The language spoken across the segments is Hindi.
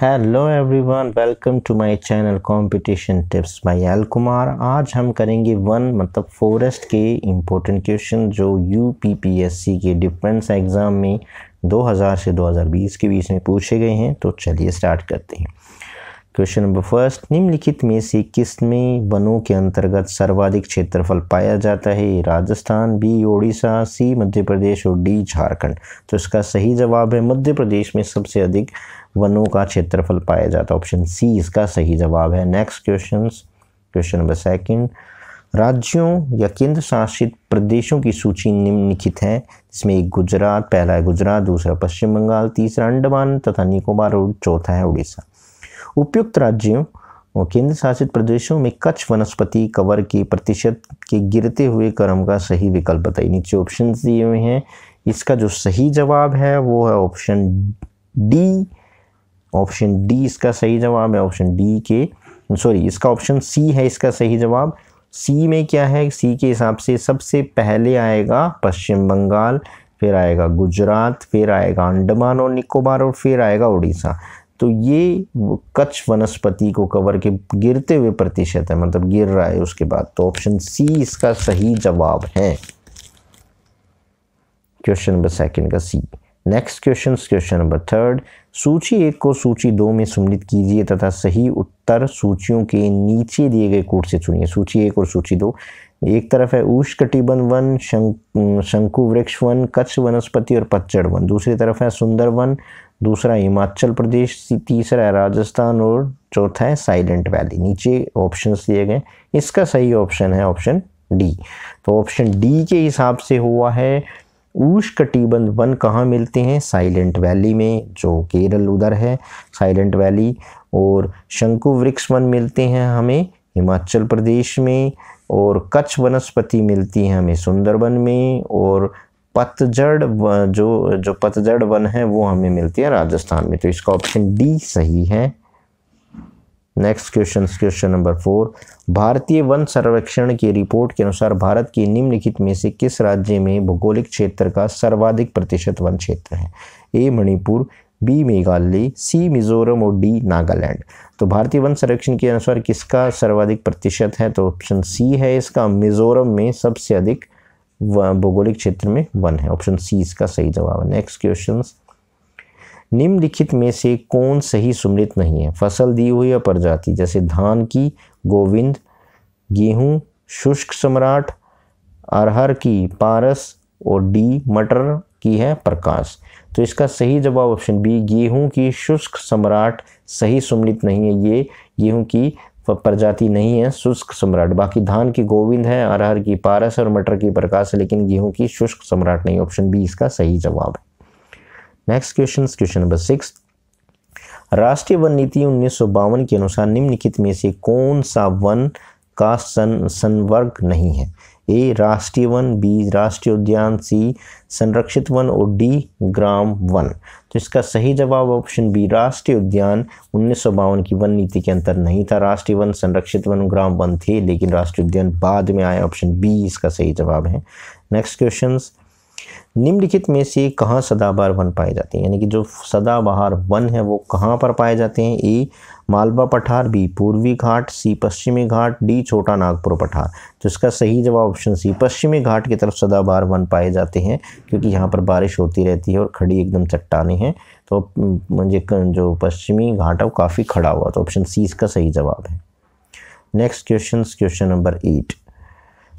hello everyone welcome to my channel competition tips by L Kumar आज हम करेंगे वन मतलब फॉरेस्ट के इम्पोर्टेंट क्वेश्चन जो U P P S C के डिफेंस एग्ज़ाम में 2000 से 2020 के बीच में पूछे गए हैं तो चलिए स्टार्ट करते हैं क्वेश्चन नंबर फर्स्ट निम्नलिखित में से में वनों के अंतर्गत सर्वाधिक क्षेत्रफल पाया जाता है राजस्थान बी ओडिशा सी मध्य प्रदेश और डी झारखंड तो इसका सही जवाब है मध्य प्रदेश में सबसे अधिक वनों का क्षेत्रफल पाया जाता है ऑप्शन सी इसका सही जवाब है next question question number second राज्यों या केंद्र शासित प्रदेशों की सूची निम्नलिखित है जिसमें एक गुजरात पहला है गुजरात दूसरा पश्चिम बंगाल तीसरा अंडमान तथा निकोबार और चौथा है उड़ीसा उपयुक्त राज्यों और केंद्र शासित प्रदेशों में कच्छ वनस्पति कवर के प्रतिशत के गिरते हुए क्रम का सही विकल्प बताइए नीचे ऑप्शन दिए हुए हैं इसका जो सही जवाब है वो है ऑप्शन डी ऑप्शन डी इसका सही जवाब है ऑप्शन डी के सॉरी इसका ऑप्शन सी है इसका सही जवाब सी में क्या है सी के हिसाब से सबसे पहले आएगा पश्चिम बंगाल फिर आएगा गुजरात फिर आएगा अंडमान और निकोबार और फिर आएगा उड़ीसा तो ये कच्छ वनस्पति को कवर के गिरते हुए प्रतिशत है मतलब गिर रहा है उसके बाद तो ऑप्शन सी इसका सही जवाब है क्वेश्चन नंबर सेकंड का C next question question number third सूची एक को सूची दो में सम्मिलित कीजिए तथा सही उत्तर सूचियों के नीचे दिए गए कोड से चुनिए सूची एक और सूची दो एक तरफ है ऊष कटिबन वन शंकु वृक्ष वन कच्छ वनस्पति और पच्चड़ वन दूसरी तरफ है सुंदर वन दूसरा हिमाचल प्रदेश तीसरा है राजस्थान और चौथा है साइलेंट वैली नीचे ऑप्शन दिए गए इसका सही ऑप्शन है ऑप्शन डी तो ऑप्शन डी के हिसाब से हुआ है ऊष कटिबंध वन कहाँ मिलते हैं साइलेंट वैली में जो केरल उधर है साइलेंट वैली और शंकु वृक्ष वन मिलते हैं हमें हिमाचल प्रदेश में और कच्छ वनस्पति मिलती है हमें सुंदरबन में और पतझड़ जो जो पतझड़ वन है वो हमें मिलती है राजस्थान में तो इसका ऑप्शन डी सही है next question question number four भारतीय वन सर्वेक्षण की रिपोर्ट के अनुसार भारत की निम्नलिखित में से किस राज्य में भौगोलिक क्षेत्र का सर्वाधिक प्रतिशत वन क्षेत्र है A Manipur B Meghalaya C Mizoram और डी नागालैंड तो भारतीय वन सर्वेक्षण के अनुसार किसका सर्वाधिक प्रतिशत है तो ऑप्शन सी है इसका मिजोरम में सबसे अधिक भौगोलिक क्षेत्र में वन है ऑप्शन सी इसका सही जवाब है नेक्स्ट क्वेश्चन निम्नलिखित में से कौन सही सुमिलित नहीं है फसल दी हुई या प्रजाति जैसे धान की गोविंद गेहूं शुष्क सम्राट अरहर की पारस और डी मटर की है प्रकाश तो इसका सही जवाब ऑप्शन बी गेहूं की शुष्क सम्राट सही सुमिलित नहीं है ये गेहूं की प्रजाति नहीं है शुष्क सम्राट बाकी धान की गोविंद है अरहर की पारस और मटर की प्रकाश लेकिन गेहूं की शुष्क सम्राट नहीं ऑप्शन बी इसका सही जवाब है next question question number six राष्ट्रीय वन नीति उन्नीस के अनुसार निम्नलिखित में से कौन सा वन का सन संवर्ग नहीं है ए राष्ट्रीय वन बी राष्ट्रीय उद्यान सी संरक्षित वन और डी ग्राम वन तो इसका सही जवाब ऑप्शन बी राष्ट्रीय उद्यान उन्नीस की वन नीति के अंतर नहीं था राष्ट्रीय वन संरक्षित वन ग्राम वन थे लेकिन राष्ट्रीय उद्यान बाद में आया ऑप्शन बी इसका सही जवाब है नेक्स्ट क्वेश्चन निम्नलिखित में से कहाँ सदाबहार वन पाए जाते हैं यानी कि जो सदाबहार वन है वो कहाँ पर पाए जाते हैं ए मालवा पठार बी पूर्वी घाट सी पश्चिमी घाट डी छोटा नागपुर पठार तो इसका सही जवाब ऑप्शन सी पश्चिमी घाट की तरफ सदाबहार वन पाए जाते हैं क्योंकि यहाँ पर बारिश होती रहती है और खड़ी एकदम चट्टाने हैं तो मुझे जो पश्चिमी घाट है वो काफ़ी खड़ा हुआ तो ऑप्शन सी इसका सही जवाब है next question question number eight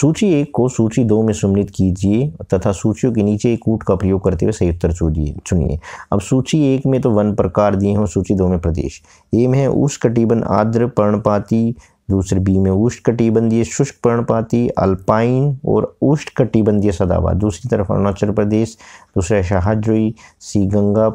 सूची एक को सूची दो में सम्मिलित कीजिए तथा सूचियों के नीचे एक कूट का प्रयोग करते हुए सही उत्तर चुनिए अब सूची एक में तो वन प्रकार दिए हों सूची दो में प्रदेश ए में है उष्ण कटिबंध आर्द्र पर्णपाती दूसरे बी में उष्ण कटिबंधीय शुष्क पर्णपाती अल्पाइन और उष्ण कटिबंधीय सदाबहार दूसरी तरफ अरुणाचल प्रदेश दूसरा शाहजोई सी गंगा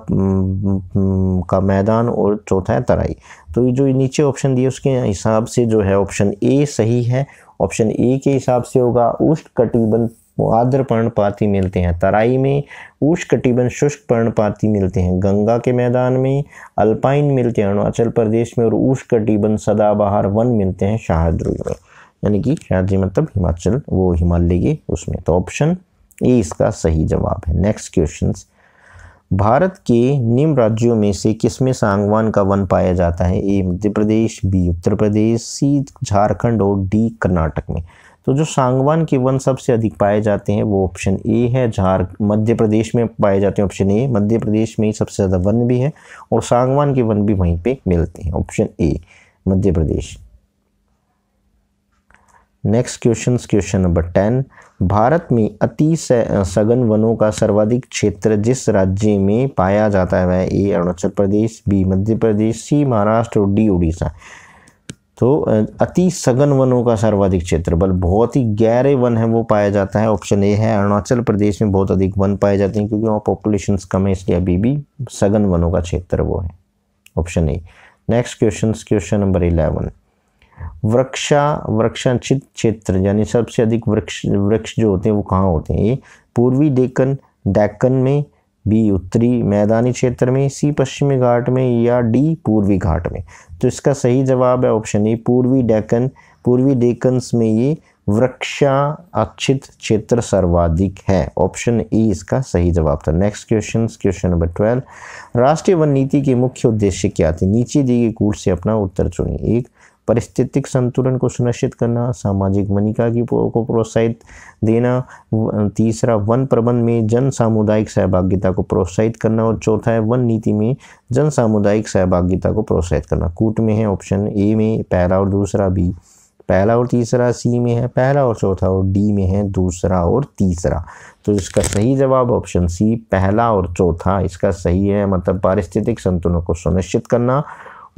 का मैदान और चौथा है तराई तो जो नीचे ऑप्शन दिए उसके हिसाब से जो है ऑप्शन ए सही है ऑप्शन ए के हिसाब से होगा उष्ण कटिबंध आर्द्र पर्णपाती मिलते हैं तराई में उष्ण कटिबंध शुष्क पर्णपाती मिलते हैं गंगा के मैदान में अल्पाइन मिलते हैं अरुणाचल प्रदेश में और उष्ण कटिबंध सदाबहार वन मिलते हैं शाहद्रुग में यानी कि शाहजी मतलब हिमाचल वो हिमालय के उसमें तो ऑप्शन ए इसका सही जवाब है नेक्स्ट क्वेश्चन भारत के निम्न राज्यों में से किसमें सांगवान का वन पाया जाता है ए मध्य प्रदेश बी उत्तर प्रदेश सी झारखंड और डी कर्नाटक में तो जो सांगवान के वन सबसे अधिक पाए जाते हैं वो ऑप्शन ए है झार मध्य प्रदेश में पाए जाते हैं ऑप्शन ए मध्य प्रदेश में ही सबसे ज़्यादा वन भी है और सांगवान के वन भी वहीं पे मिलते हैं option A Madhya Pradesh next question question number ten Bharat में अति सघन वनों का सर्वाधिक क्षेत्र जिस राज्य में पाया जाता है वह A Arunachal Pradesh B Madhya Pradesh C Maharashtra और डी उड़ीसा तो अति सघन वनों का सर्वाधिक क्षेत्र बल बहुत ही गहरे वन है वो पाया जाता है ऑप्शन ए है अरुणाचल प्रदेश में बहुत अधिक वन पाए जाते हैं क्योंकि वहाँ पॉपुलेशन कम है इसलिए अभी भी सघन वनों का क्षेत्र वो है option A next question question number eleven वृक्षा वृक्षांचित क्षेत्र यानी सबसे अधिक वृक्ष वृक्ष जो होते हैं वो कहाँ होते हैं ये पूर्वी डेकन डेक्कन में बी उत्तरी मैदानी क्षेत्र में सी पश्चिमी घाट में या डी पूर्वी घाट में तो इसका सही जवाब है ऑप्शन ए पूर्वी डेकन पूर्वी डेकन्स में ये वृक्षा अक्षित क्षेत्र सर्वाधिक है ऑप्शन ई इसका सही जवाब था next question question number twelve राष्ट्रीय वन नीति के मुख्य उद्देश्य क्या थे नीचे दिए गए कूट से अपना उत्तर चुनिए एक परिस्थितिक संतुलन को सुनिश्चित करना सामाजिक मनिका की को प्रोत्साहित देना तीसरा वन प्रबंध में जन सामुदायिक सहभागिता को प्रोत्साहित करना और चौथा है वन नीति में जन सामुदायिक सहभागिता को प्रोत्साहित करना कूट में है ऑप्शन ए में पहला और दूसरा बी पहला और तीसरा सी में है पहला और चौथा और डी में है दूसरा और तीसरा तो इसका सही जवाब ऑप्शन सी पहला और चौथा इसका सही है मतलब पारिस्थितिक संतुलन को सुनिश्चित करना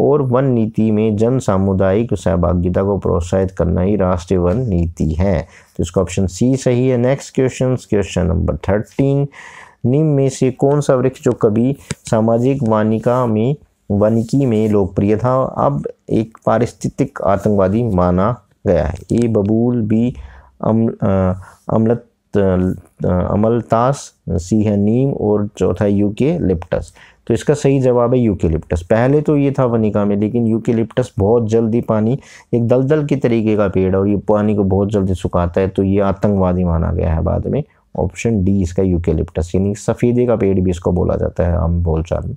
और वन नीति में जन सामुदायिक सहभागिता को प्रोत्साहित करना ही राष्ट्रीय वन नीति है तो इसका ऑप्शन सी सही है next question question number thirteen निम्न में से कौन सा वृक्ष जो कभी सामाजिक वानिका में वनिकी में लोकप्रिय था अब एक पारिस्थितिक आतंकवादी माना गया है ए बबूल बी अम अमलतास सी है नीम और चौथा यू के लिप्टस तो इसका सही जवाब है यूकेलिप्टस पहले तो ये था वनिका में लेकिन यूकेलिप्टस बहुत जल्दी पानी एक दलदल के तरीके का पेड़ है और ये पानी को बहुत जल्दी सुखाता है तो ये आतंकवादी माना गया है बाद में ऑप्शन डी इसका यूकेलिप्टस यानी सफ़ेदे का पेड़ भी इसको बोला जाता है आम बोलचाल में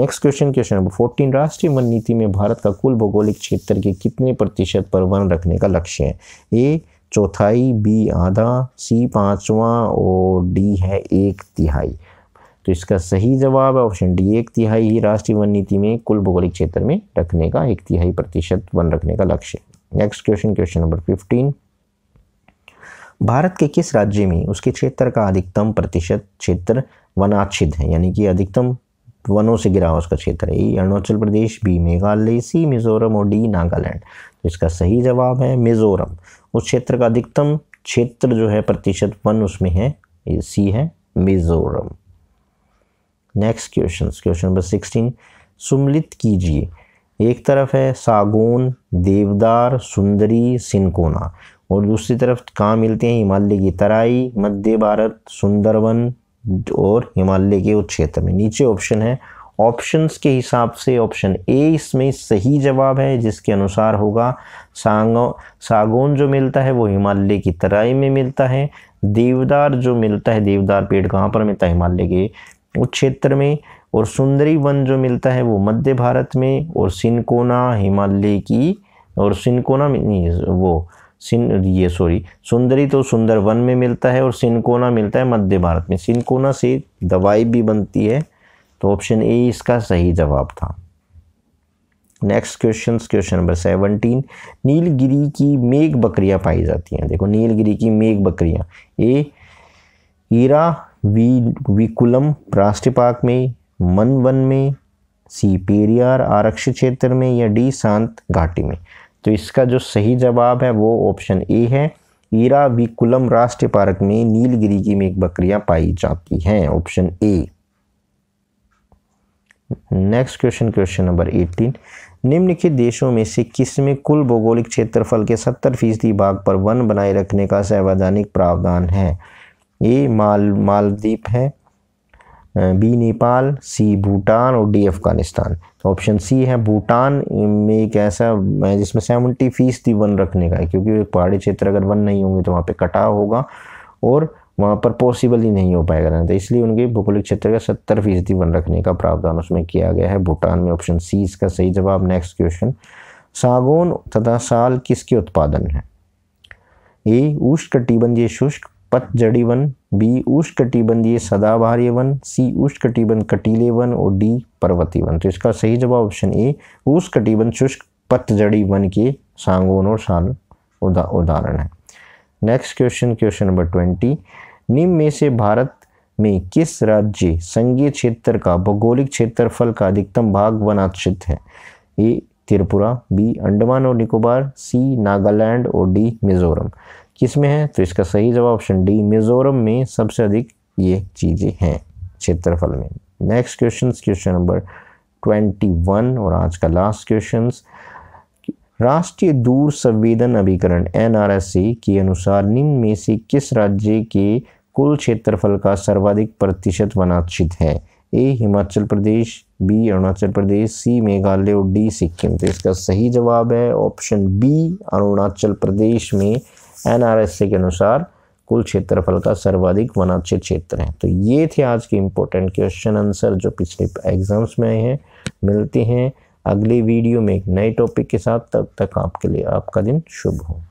next question question number fourteen राष्ट्रीय वन नीति में भारत का कुल भौगोलिक क्षेत्र के कितने प्रतिशत पर वन रखने का लक्ष्य है ए चौथाई बी आधा सी पाँचवा और डी है एक तिहाई तो इसका सही जवाब है ऑप्शन डी एक तिहाई ही राष्ट्रीय वन नीति में कुल भौगोलिक क्षेत्र में रखने का एक तिहाई प्रतिशत वन रखने का लक्ष्य next question question number fifteen Bharat के किस राज्य में उसके क्षेत्र का अधिकतम प्रतिशत क्षेत्र वनाच्छिद है यानी कि अधिकतम वनों से गिरा हुआ उसका क्षेत्र है A Arunachal Pradesh B Meghalaya C Mizoram और डी नागालैंड तो इसका सही जवाब है मिजोरम उस क्षेत्र का अधिकतम क्षेत्र जो है प्रतिशत वन उसमें है सी है Mizoram next question question number sixteen सुमलित कीजिए एक तरफ है सागौन देवदार सुंदरी सिनकोना और दूसरी तरफ कहाँ मिलते हैं हिमालय की तराई मध्य भारत सुंदरवन और हिमालय के उच्च क्षेत्र में नीचे ऑप्शन है ऑप्शंस के हिसाब से ऑप्शन ए इसमें सही जवाब है जिसके अनुसार होगा सांगो सागोन जो मिलता है वो हिमालय की तराई में मिलता है देवदार जो मिलता है देवदार पेड़ कहाँ पर मिलता है हिमालय के उस क्षेत्र में और सुंदरी वन जो मिलता है वो मध्य भारत में और सिनकोना हिमालय की और सिनकोना वो सिन ये सॉरी सुंदरी तो सुंदर वन में मिलता है और सिनकोना मिलता है मध्य भारत में सिनकोना से दवाई भी बनती है तो ऑप्शन ए इसका सही जवाब था next question question number seventeen Nilgiri की मेघ बकरियां पाई जाती हैं देखो नीलगिरी की मेघ बकरियां ए हीरा वी विकुलम राष्ट्रीय पार्क में मन वन में सी पेरियार आरक्षित क्षेत्र में या डी शांत घाटी में तो इसका जो सही जवाब है वो ऑप्शन ए है ईरा विकुलम राष्ट्रीय पार्क में नीलगिरी की एक बकरियां पाई जाती हैं option A next question question number eighteen निम्नलिखित देशों में से किस में कुल भौगोलिक क्षेत्रफल के सत्तर फीसदी भाग पर वन बनाए रखने का संवैधानिक प्रावधान है ए माल मालदीप है बी नेपाल सी भूटान और डी अफ़गानिस्तान तो ऑप्शन सी है भूटान में एक ऐसा जिसमें सेवेंटी फीसदी वन रखने का है क्योंकि पहाड़ी क्षेत्र अगर वन नहीं होंगे तो वहाँ पे कटाव होगा और वहाँ पर पॉसिबल ही नहीं हो पाएगा रहना तो इसलिए उनके भौगोलिक क्षेत्र का सत्तर फीसदी वन रखने का प्रावधान उसमें किया गया है भूटान में ऑप्शन सी इसका सही जवाब नेक्स्ट क्वेश्चन सागौन तथा साल किसके उत्पादन है ए उष्ण कटिबंधीय शुष्क पतझड़ी वन बी उष्णकटिबंधीय सदाबहारी वन सी उष्णकटिबंध कटीले वन और डी पर्वतीय वन तो इसका सही जवाब ऑप्शन ए उष्णकटिबंध शुष्क पतझड़ी वन के सांगोन और साल उदाहरण है next question question number twenty निम्न में से भारत में किस राज्य संघीय क्षेत्र का भौगोलिक क्षेत्रफल का अधिकतम भाग वनाक्षित है ए त्रिपुरा बी अंडमान और निकोबार सी नागालैंड और डी मिजोरम किस में है तो इसका सही जवाब ऑप्शन डी मिजोरम में सबसे अधिक ये चीज़ें हैं क्षेत्रफल में next question question number twenty one और आज का लास्ट क्वेश्चन राष्ट्रीय दूर संवेदन अभिकरण सी के अनुसार निम्न में से किस राज्य के कुल क्षेत्रफल का सर्वाधिक प्रतिशत वनाक्षित है A Himachal Pradesh B Arunachal Pradesh C Meghalaya और डी सिक्किम तो इसका सही जवाब है ऑप्शन बी अरुणाचल प्रदेश में एनआरएससी के अनुसार कुल क्षेत्रफल का सर्वाधिक वनाक्षित क्षेत्र है तो ये थे आज के इम्पोर्टेंट क्वेश्चन आंसर जो पिछले एग्ज़ाम्स में आए हैं मिलते हैं अगले वीडियो में एक नए टॉपिक के साथ तब तक आपके लिए आपका दिन शुभ हो